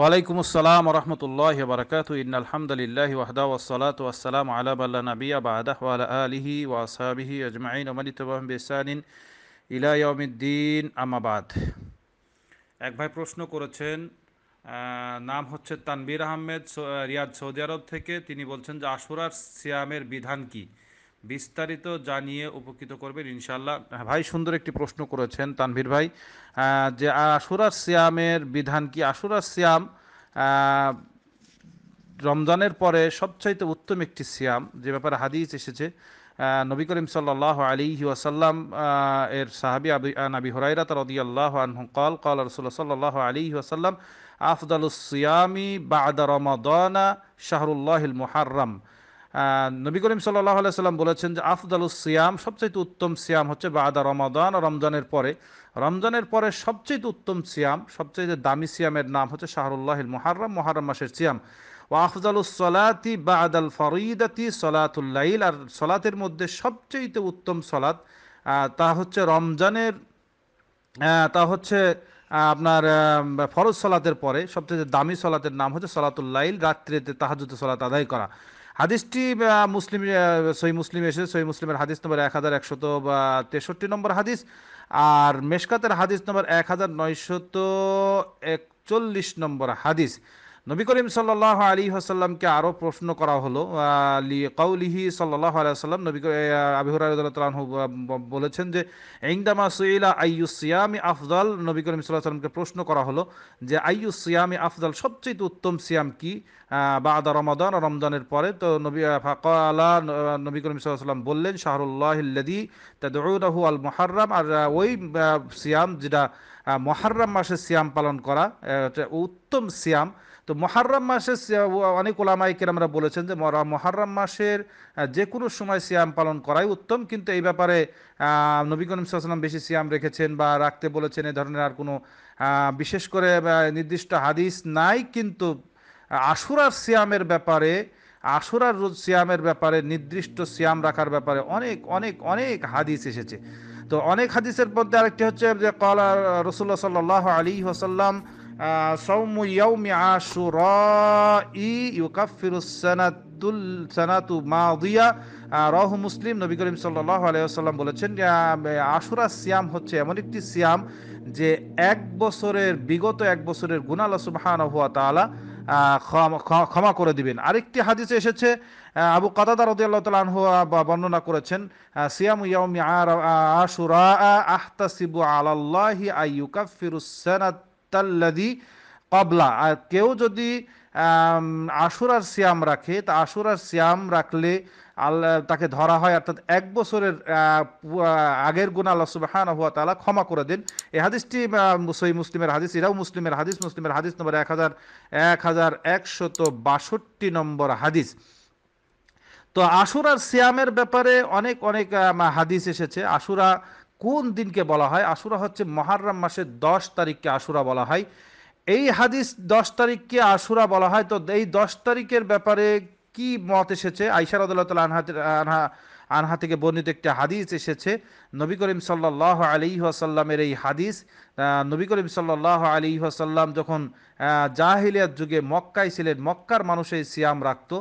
ওয়ালাইকুম আসসালাম রহমতুল্লাহ বারকাত ইন আলহামদুলিল্লাহ ওয়াহদা ওসালাত ওয়াসালাম আলাবাল্লা নবিয়া বাদাহ ওয়ালা আলিহি ওয়াসাবিহি আজমাইন ওমানিতবাহম বেসানিন ইলায়মিদ্দিন আমাবাদ এক ভাই প্রশ্ন করেছেন নাম হচ্ছে তানবির আহমেদ রিয়াদ সৌদি আরব থেকে তিনি বলছেন যে আশুরার সিয়ামের বিধান কী বিস্তারিত জানিয়ে উপকৃত করবেন ইনশাল্লাহ হ্যাঁ, ভাই সুন্দর একটি প্রশ্ন করেছেন তানভীর ভাই যে আশুরা সিয়ামের বিধান কি আশুরা সিয়াম রমজানের পরে সবচাইতে উত্তম একটি সিয়াম যে ব্যাপারে হাদিস এসেছে নবী করিম সাল্লাহ আলী ওয়াসাল্লাম এর সাহাবি আবি নাবি তার অদি আল্লাহ আনহু কল কল রসুল্লাহ সাল্লাহ আলী ওয়াসাল্লাম আফদালুসিয়ামি বাদা রমাদানা শাহরুল্লাহ মুহার্রম নবী করিম সাল্লাহ সাল্লাম বলেছেন যে আফদাল সিয়াম সবচেয়ে উত্তম সিয়াম হচ্ছে বা আদা রমাদান রমজানের পরে রমজানের পরে সবচেয়ে উত্তম সিয়াম সবচেয়ে দামি সিয়ামের নাম হচ্ছে শাহরুল্লাহ মোহারম মোহারম মাসের সিয়াম ও আফজালুসলাতি বা আদাল ফরিদাতি সলাতুল্লাইল আর সলাতের মধ্যে সবচেয়ে উত্তম সলাত তা হচ্ছে রমজানের তা হচ্ছে আপনার ফরজ সলাতের পরে সবচেয়ে দামি সলাতের নাম হচ্ছে সলাতুল্লাইল রাত্রিতে তাহাজুদ সলাত আদায় করা হাদিসটি মুসলিম সই মুসলিম এসে সই মুসলিমের হাদিস নম্বর এক হাজার একশত তেষট্টি নম্বর হাদিস আর মেশকাতের হাদিস নম্বর এক হাজার নয়শত একচল্লিশ নম্বর হাদিস নবী করিম সাল্লাহ আলী হাসাল্লামকে আরও প্রশ্ন করা হলো কাউলিহি সাল্লাহ আলিয়াল্লাম নবী আবিহুর আলহু বলেছেন যে ইংদামা সুইলা আইয়ু সিয়ামি আফদাল নবী করিম সাল্লাহ সাল্লামকে প্রশ্ন করা হলো যে আইয়ু সিয়ামি আফদাল সবচেয়ে উত্তম সিয়াম কি বা আদা রমাদান রমজানের পরে তো নবী ফাকালা নবী করিম সাল্লাম বললেন শাহরুল্লাহিল্লাদি তাদউদাহু আল মোহারাম আর ওই সিয়াম যেটা মহারাম মাসে সিয়াম পালন করা উত্তম সিয়াম তো মহারম মাসের অনেক ওলামাইকে আমরা বলেছেন যে মহারম মাসের যে কোনো সময় সিয়াম পালন করাই উত্তম কিন্তু এই ব্যাপারে নবী করিম সাল্লাম বেশি সিয়াম রেখেছেন বা রাখতে বলেছেন এ ধরনের আর কোনো বিশেষ করে নির্দিষ্ট হাদিস নাই কিন্তু আশুরার সিয়ামের ব্যাপারে আশুরার রোজ সিয়ামের ব্যাপারে নির্দিষ্ট সিয়াম রাখার ব্যাপারে অনেক অনেক অনেক হাদিস এসেছে তো অনেক হাদিসের মধ্যে আরেকটি হচ্ছে যে কলা রসুল্লাহ সাল্লাহ আলী ওসাল্লাম সৌমু ইয়াউমি আশুরা ই ইউকাফিরুসানাতুল সানাতু মাদিয়া রহ মুসলিম নবী করিম সাল্লাহ আলাইসাল্লাম বলেছেন আশুরা সিয়াম হচ্ছে এমন একটি সিয়াম যে এক বছরের বিগত এক বছরের গুনাল সুবাহান হুয়া তালা ক্ষমা করে দিবেন আরেকটি হাদিসে এসেছে আবু কাদাদা রদিয়াল্লাহ তাল আনহু বর্ণনা করেছেন সিয়াম ইয়াউমি আশুরা আহতাসিবু আলাল্লাহি আইয়ুকাফিরুসানাত তাল্লাদি কবলা আর কেউ যদি আশুরার সিয়াম রাখে তা আশুরার সিয়াম রাখলে আল্লাহ তাকে ধরা হয় অর্থাৎ এক বছরের আগের গুণ আল্লাহ সুবাহান হুয়া তালা ক্ষমা করে দেন এই হাদিসটি সই মুসলিমের হাদিস এরাও মুসলিমের হাদিস মুসলিমের হাদিস নম্বর এক হাজার এক হাজার একশত বাষট্টি নম্বর হাদিস তো আশুরার সিয়ামের ব্যাপারে অনেক অনেক হাদিস এসেছে আশুরা কোন দিনকে বলা হয় আশুরা হচ্ছে মহারম মাসের দশ তারিখকে আশুরা বলা হয় এই হাদিস দশ তারিখকে আশুরা বলা হয় তো এই দশ তারিখের ব্যাপারে কি মত এসেছে আইসার আদালতাল আনহা আনহা আনহা থেকে বর্ণিত একটি হাদিস এসেছে নবী করিম সাল্লাহ আলী আসাল্লামের এই হাদিস নবী করিম সাল্লাহ আলী আসাল্লাম যখন জাহিলিয়ার যুগে মক্কায় ছিলেন মক্কার মানুষে সিয়াম রাখতো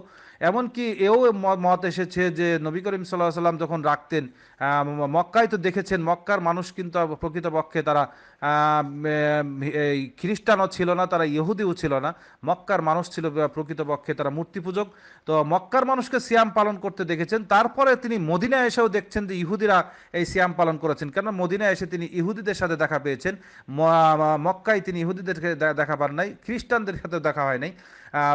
এমনকি এও মত এসেছে যে নবী করিম সাল্লাহ সাল্লাম যখন রাখতেন মক্কায় তো দেখেছেন মক্কার মানুষ কিন্তু প্রকৃতপক্ষে তারা খ্রিস্টানও ছিল না তারা ইহুদিও ছিল না মক্কার মানুষ ছিল প্রকৃতপক্ষে তারা মূর্তি পূজক তো মক্কার মানুষকে সিয়াম পালন করতে দেখেছেন তারপরে তিনি মদিনা এসেও দেখছেন যে ইহুদিরা এই সিয়াম পালন করেছেন কেন মদিনায় এসে তিনি ইহুদিদের সাথে দেখা পেয়েছেন মক্কায় তিনি ইহুদিদেরকে দেখা পান নাই খ্রিস্টানদের সাথেও দেখা হয় নাই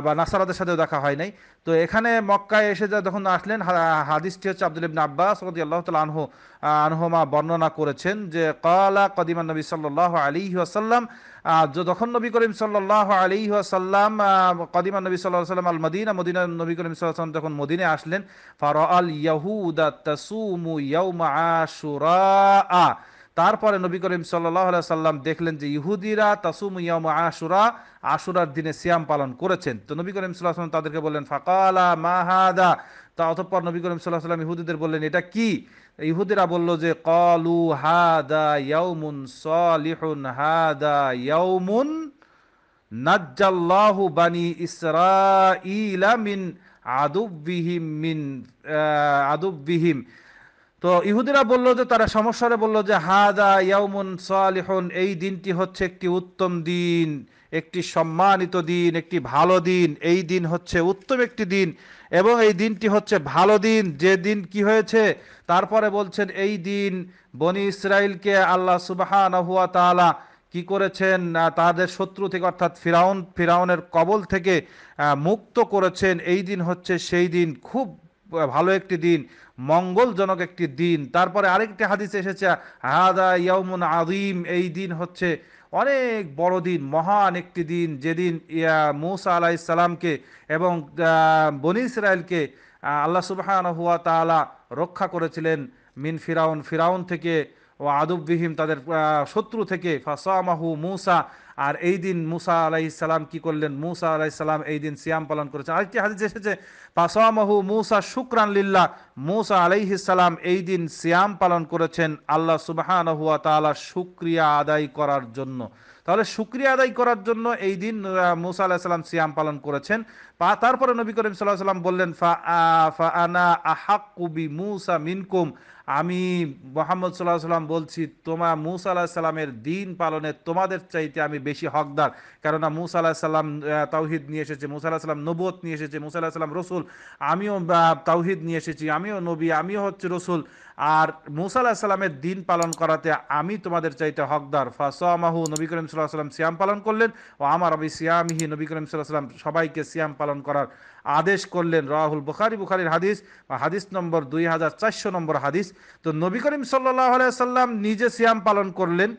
বা নাসারাদের সাথেও দেখা হয় নাই তো এখানে মক্কায় এসে যা যখন আসলেন হাদিসটি হচ্ছে আব্দুল ইবিন আব্বাস রদি আল্লাহ তাল আনহু আনহুমা বর্ণনা করেছেন যে কলা কদিমান নবী সাল্লাহ আলী আসাল্লাম যখন নবী করিম সাল্লাহ আলী আসাল্লাম কদিমান নবী সাল্লাহ সাল্লাম আল মদিনা মদিনা নবী করিম সাল্লাম যখন মদিনে আসলেন ফার আল ইয়াহুদা তাসুমু ইয়াউমা আশুরা তারপরে নবী করিম সাল্লাহ সাল্লাম দেখলেন যে ইহুদিরা তাসুম ইয়াম আশুরা আশুরার দিনে সিয়াম পালন করেছেন তো নবী করিম সাল্লাহ সাল্লাম তাদেরকে বললেন ফাকালা মাহাদা তা অতঃপর নবী করিম সাল্লাহ সাল্লাম ইহুদিদের বললেন এটা কি ইহুদিরা বলল যে কলু হাদা ইয়াউমুন সলিহুন হাদা ইয়াউমুন নাজ্জাল্লাহু বানি ইসরা মিন আদুবিহিম মিন আদুবিহিম তো ইহুদিরা বলল যে তারা সমস্যারে বলল যে হাজা ইয়াউমুন সালিহন এই দিনটি হচ্ছে একটি উত্তম দিন একটি সম্মানিত দিন একটি ভালো দিন এই দিন হচ্ছে উত্তম একটি দিন এবং এই দিনটি হচ্ছে ভালো দিন যে দিন কি হয়েছে তারপরে বলছেন এই দিন বনি ইসরায়েলকে আল্লাহ সুবাহান তালা কি করেছেন তাদের শত্রু থেকে অর্থাৎ ফিরাউন ফিরাউনের কবল থেকে মুক্ত করেছেন এই দিন হচ্ছে সেই দিন খুব ভালো একটি দিন মঙ্গলজনক একটি দিন তারপরে আরেকটি হাদিস এসেছে হাদা ইয়ামুন আদিম এই দিন হচ্ছে অনেক বড় দিন মহান একটি দিন যেদিন ইয়া মৌসা আলাহ ইসালামকে এবং বনি ইসরায়েলকে আল্লাহ সুবাহান হুয়া তালা রক্ষা করেছিলেন মিন ফিরাউন ফিরাউন থেকে ও আদববিহীন তাদের শত্রু থেকে ফাসামাহু মূসা আর এই দিন মুসা আলাইসাল্লাম কি করলেন মুসা আলাইসাল্লাম এই দিন সিয়াম পালন করেছেন আরেকটি হাদিস এসেছে পাসামাহু মুসা শুক্রান লিল্লা মুসা আলাইহিসাল্লাম এই দিন সিয়াম পালন করেছেন আল্লাহ সুবাহানহুয়া তালা শুক্রিয়া আদায় করার জন্য তাহলে শুক্রিয়া আদায় করার জন্য এই দিন মুসা আলাহিসাল্লাম সিয়াম পালন করেছেন তারপরে নবী করিম সাল্লাহ সাল্লাম বললেন ফা ফা আনা আহাকুবি মুসা মিনকুম আমি মোহাম্মদ সাল্লাহ সাল্লাম বলছি তোমা মুসা আল্লাহ সাল্লামের দিন পালনে তোমাদের চাইতে আমি বেশি হকদার কেননা মুসা আল্লাহ সাল্লাম তাওহিদ নিয়ে এসেছে মুসা আল্লাহ সাল্লাম নবত নিয়ে এসেছে মুসা আল্লাহ সাল্লাম রসুল আমিও তাওহিদ নিয়ে এসেছি আমিও নবী আমিও হচ্ছে রসুল আর মুসা আল্লাহ সাল্লামের দিন পালন করাতে আমি তোমাদের চাইতে হকদার ফাসমাহু নবী করিম সাল্লাহ সাল্লাম সিয়াম পালন করলেন ও আমার আমি সিয়ামিহি নবী করিম সাল্লাহ সাল্লাম সবাইকে সিয়াম পালন করার আদেশ করলেন রাহুল বুখারি বুখারির হাদিস বা হাদিস নম্বর দুই হাজার চারশো নম্বর হাদিস তো নবী করিম সাল্লাহ আলাইসাল্লাম নিজে সিয়াম পালন করলেন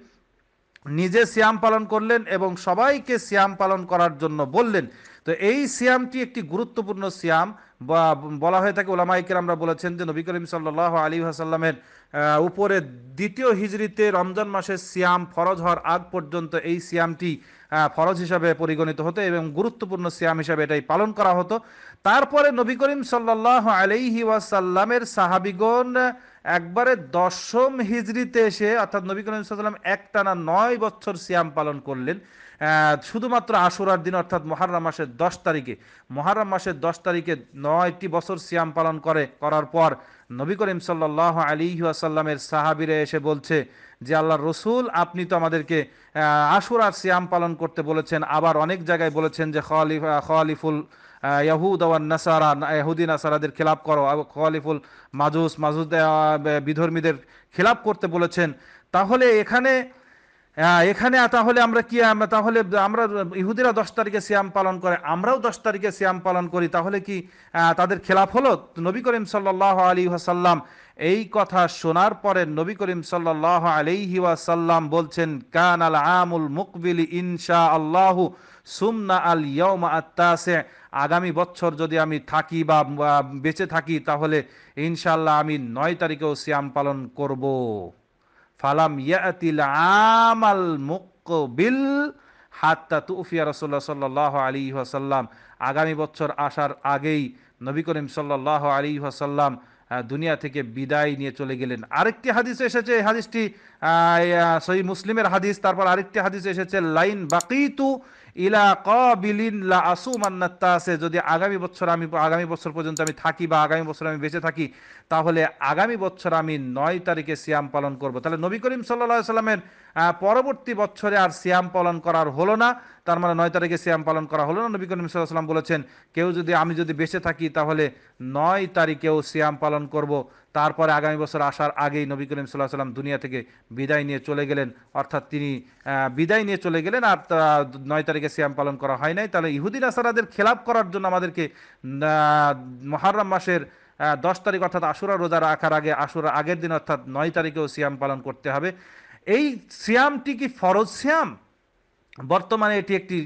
নিজে সিয়াম পালন করলেন এবং সবাইকে সিয়াম পালন করার জন্য বললেন তো এই সিয়ামটি একটি গুরুত্বপূর্ণ সিয়াম বা বলা হয়ে থাকে ওলামাইকের আমরা বলেছেন যে নবী করিম সাল্লাহ আলী আসাল্লামের উপরে দ্বিতীয় হিজড়িতে রমজান মাসের সিয়াম ফরজ হওয়ার আগ পর্যন্ত এই সিয়ামটি ফরজ হিসাবে পরিগণিত হতো এবং গুরুত্বপূর্ণ সিয়াম হিসাবে এটাই পালন করা হতো তারপরে নবী করিম সাল্লাহ আলাইহি ওয়াসাল্লামের সাহাবিগণ একবারে দশম হিজড়িতে এসে অর্থাৎ নবী করিম সাল্লাম একটানা নয় বছর সিয়াম পালন করলেন শুধুমাত্র আশুরার দিন অর্থাৎ মহারাম মাসের দশ তারিখে মহারাম মাসের দশ তারিখে নয়টি বছর সিয়াম পালন করে করার পর নবী করিম সাল্লাহ আলী আসাল্লামের সাহাবিরে এসে বলছে যে আল্লাহ রসুল আপনি তো আমাদেরকে আশুরার সিয়াম পালন করতে বলেছেন আবার অনেক জায়গায় বলেছেন যে খলিফা খলিফুল ইয়াহুদ আওয়ান নাসারা ইয়াহুদি নাসারাদের খেলাপ করো খলিফুল মাজুস মাজুস বিধর্মীদের খেলাপ করতে বলেছেন তাহলে এখানে হ্যাঁ এখানে তাহলে আমরা কি তাহলে আমরা ইহুদিরা দশ তারিখে শ্যাম পালন করে আমরাও দশ তারিখে শ্যাম পালন করি তাহলে কি তাদের খেলাফ হলো নবী করিম সাল্লাহ আলী ওয়াসাল্লাম এই কথা শোনার পরে নবী করিম সাল্লাহ আলিহি ওয়াসাল্লাম বলছেন কান আল আমুল মুকবিল ইনশা আল্লাহু সুমনা আল ইয়ম আত্মাসে আগামী বছর যদি আমি থাকি বা বেঁচে থাকি তাহলে ইনশাল্লাহ আমি নয় তারিখেও শ্যাম পালন করবো ফালাম ইয়াতিল আমাল মুকবিল হাত্তা তুফিয়া রসোল্লা সাল্লাহ আলী ওয়াসাল্লাম আগামী বছর আসার আগেই নবী করিম সাল্লাহ আলী ওয়াসাল্লাম দুনিয়া থেকে বিদায় নিয়ে চলে গেলেন আরেকটি হাদিস এসেছে এই হাদিসটি সহি মুসলিমের হাদিস তারপর আরেকটি হাদিস এসেছে লাইন বাকিতু ইলা কবিলিন লা আসুমান্নাত্তা আছে যদি আগামী বছর আমি আগামী বছর পর্যন্ত আমি থাকি বা আগামী বছর আমি বেঁচে থাকি তাহলে আগামী বছর আমি নয় তারিখে সিয়াম পালন করব তাহলে নবী করিম সাল্লা সাল্লামের পরবর্তী বছরে আর সিয়াম পালন করার হলো না তার মানে নয় তারিখে সিয়াম পালন করা হলো না নবী করিম সাল্লাহ সাল্লাম বলেছেন কেউ যদি আমি যদি বেঁচে থাকি তাহলে নয় তারিখেও সিয়াম পালন করব তারপরে আগামী বছর আসার আগেই নবী করিম সাল্লাহ সাল্লাম দুনিয়া থেকে বিদায় নিয়ে চলে গেলেন অর্থাৎ তিনি বিদায় নিয়ে চলে গেলেন আর নয় তারিখে শ্যাম পালন করা হয় নাই তাহলে ইহুদিন আসারাদের খেলাপ করার জন্য আমাদেরকে মহারম মাসের দশ তারিখ অর্থাৎ আশুরা রোজা রাখার আগে আশুরা আগের দিন অর্থাৎ নয় তারিখেও শ্যাম পালন করতে হবে এই শ্যামটি কি ফরজ শ্যাম বর্তমানে এটি একটি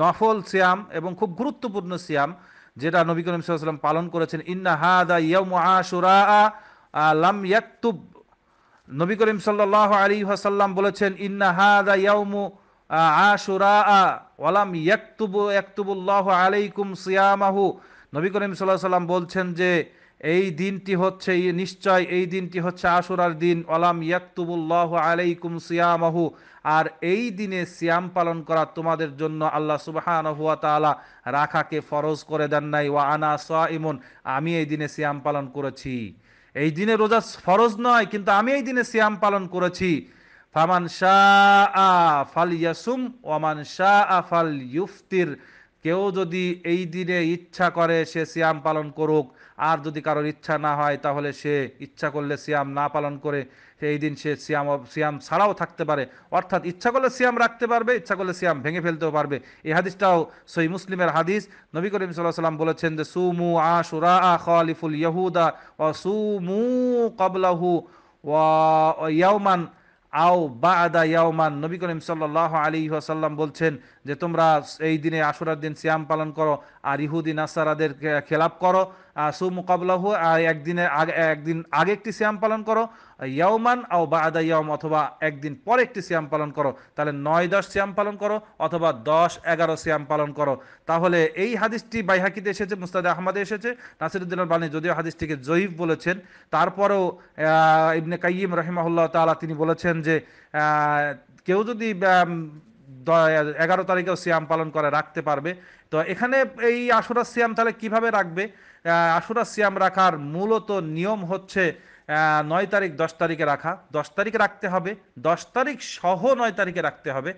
নফল শ্যাম এবং খুব গুরুত্বপূর্ণ শ্যাম যেটা নবী করিম সাল্লাম পালন করেছেন ইন্না হাদা ইয়ম লাম ইয়াক্তুব নবী করিম সাল্লাহ আলী সাল্লাম বলেছেন ইন্না হাদা ইয়মু আশুরা ওয়ালাম ইয়াক্তুবু ইয়াক্তুবুল্লাহ আলাইকুম সিয়ামাহু নবী করিম সাল্লাহ সাল্লাম বলছেন যে এই দিনটি হচ্ছে নিশ্চয় এই দিনটি হচ্ছে আশুরার দিন অলাম ইয়াকতুবুল্লাহ আলাইকুম সিয়ামাহু আর এই দিনে সিয়াম পালন করা তোমাদের জন্য আল্লাহ সুবাহ রাখাকে ফরজ করে দেন নাই ওয়া আনা ইমন আমি এই দিনে সিয়াম পালন করেছি এই দিনে রোজা ফরজ নয় কিন্তু আমি এই দিনে সিয়াম পালন করেছি ফামান শাহ আ ফাল ইয়াসুম ওয়ামান শাহ আ ফাল ইউফতির কেউ যদি এই দিনে ইচ্ছা করে সে সিয়াম পালন করুক আর যদি কারোর ইচ্ছা না হয় তাহলে সে ইচ্ছা করলে সিয়াম না পালন করে সেই দিন সে সিয়াম সিয়াম ছাড়াও থাকতে পারে অর্থাৎ ইচ্ছা করলে সিয়াম রাখতে পারবে ইচ্ছা করলে সিয়াম ভেঙে ফেলতেও পারবে এই হাদিসটাও সই মুসলিমের হাদিস নবী করিম সাল্লাহ সাল্লাম বলেছেন যে সুমু আ সুরা আ খলিফুল ইহুদা ও সুমু কবলাহু ওয়া ইয়াউমান আও বা আদা ইয়াউমান নবী করিম সাল্লাহ আলী আসাল্লাম বলছেন যে তোমরা এই দিনে আশুরার দিন সিয়াম পালন করো আর ইহুদিন আসারাদের খেলাপ করো সু হো একদিনের আগে একদিন আগে একটি শ্যাম পালন করো ইয়মান ও বা আদা ইয়াম অথবা একদিন পরে একটি শ্যাম পালন করো তাহলে নয় দশ শ্যাম পালন করো অথবা দশ এগারো শ্যাম পালন করো তাহলে এই হাদিসটি বাইহাকিতে এসেছে মুস্তাদ আহমদে এসেছে নাসিরুদ্দিন বানি যদিও হাদিসটিকে জয়ীফ বলেছেন তারপরেও ইবনে কাইম রহিমাহুল্লাহ তালা তিনি বলেছেন যে কেউ যদি এগারো তারিখেও সিয়াম পালন করে রাখতে পারবে তো এখানে এই আশুরা সিয়াম তাহলে কিভাবে রাখবে আশুরা সিয়াম রাখার মূলত নিয়ম হচ্ছে নয় তারিখ দশ তারিখে রাখা দশ তারিখ রাখতে হবে দশ তারিখ সহ নয় তারিখে রাখতে হবে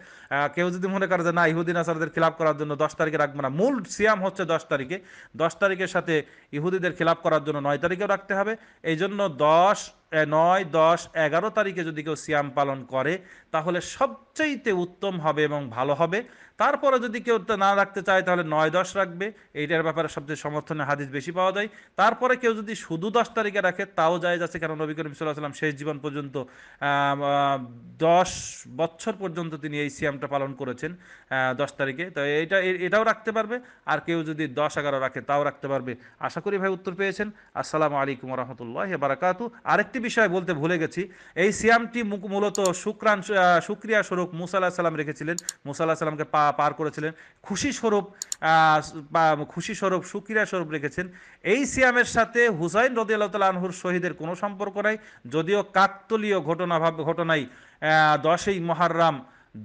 কেউ যদি মনে করে যে না ইহুদিন আসারদের খিলাপ করার জন্য দশ তারিখে রাখবো না মূল সিয়াম হচ্ছে দশ তারিখে দশ তারিখের সাথে ইহুদিদের খিলাপ করার জন্য নয় তারিখেও রাখতে হবে এই জন্য দশ নয় দশ এগারো তারিখে যদি কেউ সিয়াম পালন করে তাহলে সবচাইতে উত্তম হবে এবং ভালো হবে তারপরে যদি কেউ না রাখতে চায় তাহলে নয় দশ রাখবে এইটার ব্যাপারে সবচেয়ে সমর্থনের হাদিস বেশি পাওয়া যায় তারপরে কেউ যদি শুধু দশ তারিখে রাখে তাও যায় যাচ্ছে কারণ নবী করিম সাল্লাহাম শেষ জীবন পর্যন্ত দশ বছর পর্যন্ত তিনি এই সিয়ামটা পালন করেছেন দশ তারিখে তো এটা এটাও রাখতে পারবে আর কেউ যদি দশ এগারো রাখে তাও রাখতে পারবে আশা করি ভাই উত্তর পেয়েছেন আসসালামু আলাইকুম রহমতুল্লাহ বারাকাতু আরেকটি বিষয় বলতে ভুলে গেছি এই সিয়ামটি মূলত শুক্রান শুক্রিয়া স্বরূপ মুসা আল্লাহ সাল্লাম রেখেছিলেন মুসা আল্লাহ সাল্লামকে পা পার করেছিলেন খুশি স্বরূপ খুশি স্বরূপ সুক্রিয়া স্বরূপ রেখেছেন এই সিয়ামের সাথে হুসাইন রদি আল্লাহ তাল আনহুর শহীদের কোনো সম্পর্ক নাই যদিও কাকতলীয় ঘটনা ঘটনায় দশই মহাররাম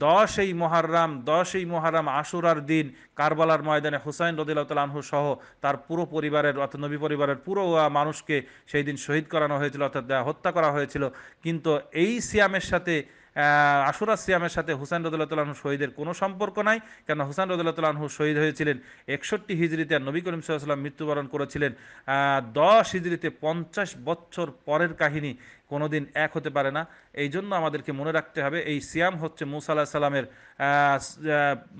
দশই দশ দশই মহারাম আশুরার দিন কারবালার ময়দানে হুসাইন রদিল্লা আনহু সহ তার পুরো পরিবারের অর্থাৎ নবী পরিবারের পুরো মানুষকে সেই দিন শহীদ করানো হয়েছিল অর্থাৎ হত্যা করা হয়েছিল কিন্তু এই সিয়ামের সাথে আশুরা সিয়ামের সাথে হুসাইন রদুল্লাহ শহীদের কোনো সম্পর্ক নাই কেন হুসাইন রদুল্লাহ শহীদ হয়েছিলেন একষট্টি হিজড়িতে আর নবী করিম সাল্লাম মৃত্যুবরণ করেছিলেন দশ হিজড়িতে পঞ্চাশ বছর পরের কাহিনী কোনো দিন এক হতে পারে না এই জন্য আমাদেরকে মনে রাখতে হবে এই সিয়াম হচ্ছে মুসাল্লাহ সাল্লামের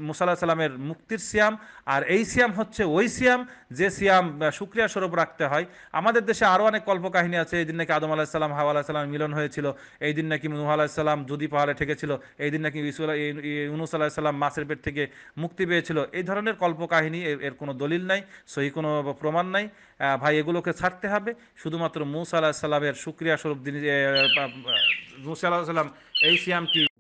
মুসাল্লাহ সাল্লামের মুক্তির সিয়াম আর এই সিয়াম হচ্ছে ওই সিয়াম যে সিয়াম সুক্রিয়া স্বরূপ রাখতে হয় আমাদের দেশে আরও অনেক কল্পকাহিনী আছে এই দিন নাকি আদম আলাহ সাল্লাম হাওয়া আলাহ সাল্লাম মিলন হয়েছিল এই দিন নাকি নুহ আলাহ সাল্লাম যদি পাহাড়ে ঠেকেছিল এই দিন নাকি ইসু ইউনুস আলাহ সাল্লাম মাসের পেট থেকে মুক্তি পেয়েছিল এই ধরনের কল্পকাহিনী এর কোনো দলিল নাই সহি কোনো প্রমাণ নাই ভাই এগুলোকে ছাড়তে হবে শুধুমাত্র মুসা আলাহ সাল্লামের সুক্রিয়া স্বরূপ দিন তিনি মুসা আল্লাহ সাল্লাম এই সিয়ামটি